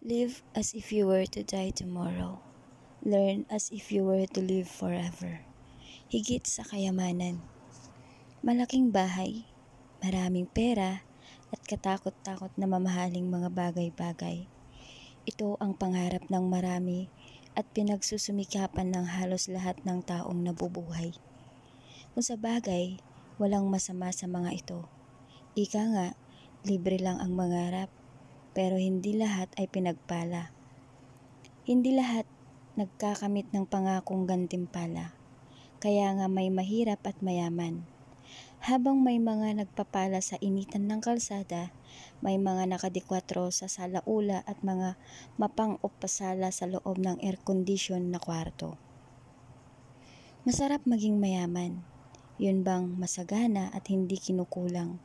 Live as if you were to die tomorrow. Learn as if you were to live forever. Higit sa kayamanan. Malaking bahay, maraming pera, at katakot-takot na mamahaling mga bagay-bagay. Ito ang pangarap ng marami at pinagsusumikapan ng halos lahat ng taong nabubuhay. Kung sa bagay, walang masama sa mga ito. Ika nga, libre lang ang mangarap pero hindi lahat ay pinagpala. Hindi lahat nagkakamit ng pangakong gantimpala. Kaya nga may mahirap at mayaman. Habang may mga nagpapala sa initan ng kalsada, may mga nakadikwatro sa salaula at mga mapang-upasala sa loob ng air condition na kwarto. Masarap maging mayaman. Yun bang masagana at hindi kinukulang?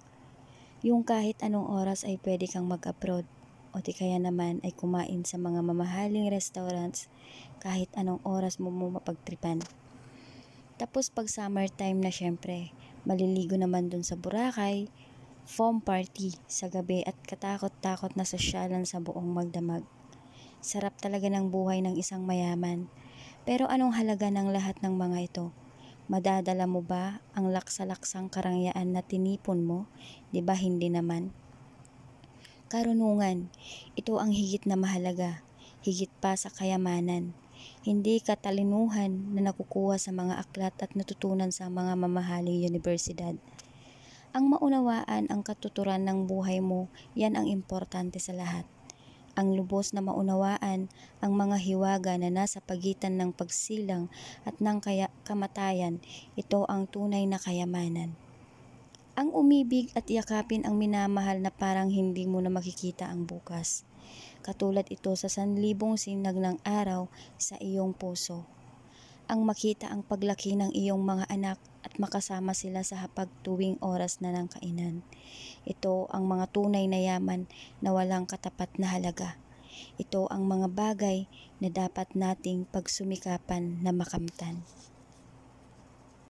Yung kahit anong oras ay pwede kang mag-abroad o di kaya naman ay kumain sa mga mamahaling restaurants kahit anong oras mo mo mapagtripan. Tapos pag summertime na syempre, maliligo naman dun sa Boracay, foam party sa gabi at katakot-takot na sosyalan sa buong magdamag. Sarap talaga ng buhay ng isang mayaman. Pero anong halaga ng lahat ng mga ito? Madadala mo ba ang laksa-laksang karangyaan na tinipon mo? Di ba hindi naman? karunungan. Ito ang higit na mahalaga, higit pa sa kayamanan. Hindi katalinuhan na nakukuha sa mga aklat at natutunan sa mga mamahaling universidad. Ang maunawaan ang katuturan ng buhay mo, yan ang importante sa lahat ang lubos na maunawaan ang mga hiwaga na nasa pagitan ng pagsilang at ng kaya- kamatayan, ito ang tunay na kayamanan. Ang umibig at yakapin ang minamahal na parang hindi mo na makikita ang bukas. Katulad ito sa sanlibong sinag ng araw sa iyong puso. Ang makita ang paglaki ng iyong mga anak at makasama sila sa hapag oras na ng kainan. Ito ang mga tunay na yaman na walang katapat na halaga. Ito ang mga bagay na dapat nating pagsumikapan na makamtan.